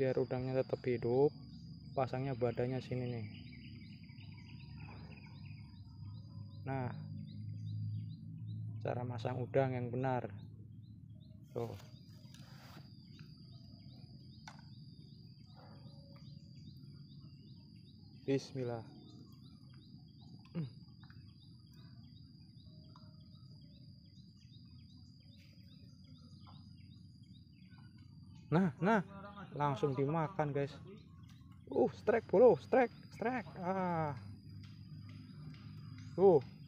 biar udangnya tetap hidup pasangnya badannya sini nih nah cara masang udang yang benar tuh bismillah nah nah langsung dimakan guys uh strike bro strike strike ah uh